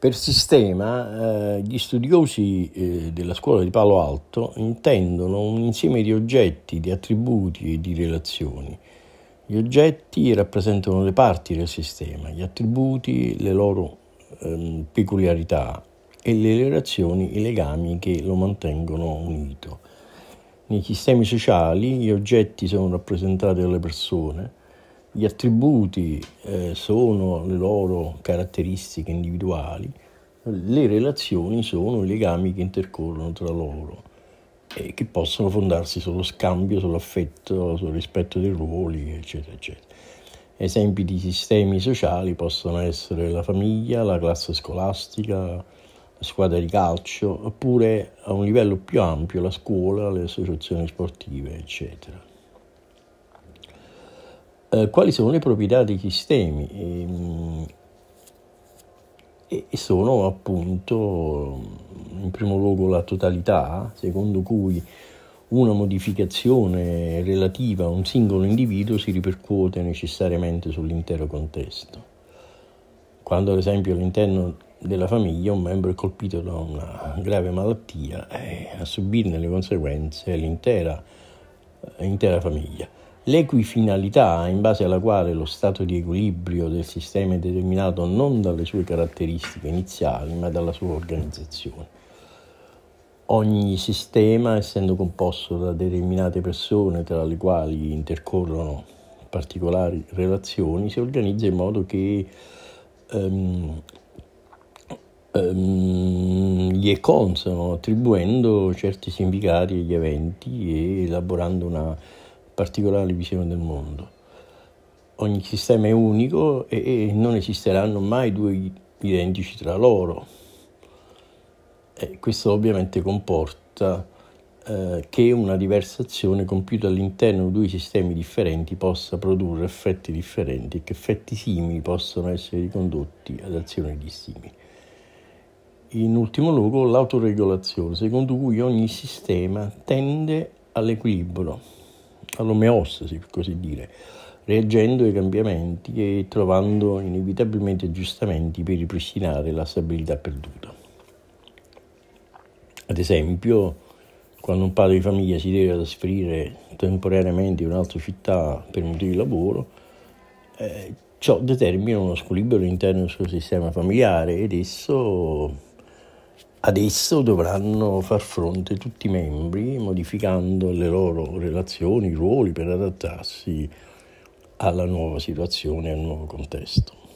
Per sistema eh, gli studiosi eh, della scuola di Palo Alto intendono un insieme di oggetti, di attributi e di relazioni. Gli oggetti rappresentano le parti del sistema, gli attributi le loro eh, peculiarità e le relazioni, i legami che lo mantengono unito. Nei sistemi sociali gli oggetti sono rappresentati dalle persone, gli attributi eh, sono le loro caratteristiche individuali, le relazioni sono i legami che intercorrono tra loro e che possono fondarsi sullo scambio, sull'affetto, sul rispetto dei ruoli, eccetera, eccetera. Esempi di sistemi sociali possono essere la famiglia, la classe scolastica, la squadra di calcio, oppure a un livello più ampio la scuola, le associazioni sportive, eccetera. Eh, quali sono le proprietà dei sistemi ehm, e, e sono appunto in primo luogo la totalità, secondo cui una modificazione relativa a un singolo individuo si ripercuote necessariamente sull'intero contesto. Quando ad esempio all'interno della famiglia un membro è colpito da una grave malattia, eh, a subirne le conseguenze l'intera, l'intera eh, famiglia l'equifinalità in base alla quale lo stato di equilibrio del sistema è determinato non dalle sue caratteristiche iniziali ma dalla sua organizzazione. Ogni sistema, essendo composto da determinate persone tra le quali intercorrono particolari relazioni, si organizza in modo che um, gli è consono attribuendo certi significati agli eventi e elaborando una particolare visione del mondo. Ogni sistema è unico e, e non esisteranno mai due identici tra loro. E questo ovviamente comporta eh, che una diversa azione compiuta all'interno di due sistemi differenti possa produrre effetti differenti e che effetti simili possano essere ricondotti ad azioni dissimili. In ultimo luogo l'autoregolazione, secondo cui ogni sistema tende all'equilibrio all'omeostasi, per così dire, reagendo ai cambiamenti e trovando inevitabilmente aggiustamenti per ripristinare la stabilità perduta. Ad esempio, quando un padre di famiglia si deve trasferire temporaneamente in un'altra città per motivi di lavoro, eh, ciò determina uno squilibrio all'interno del suo sistema familiare ed esso ad esso dovranno far fronte tutti i membri, modificando le loro relazioni, i ruoli per adattarsi alla nuova situazione, al nuovo contesto.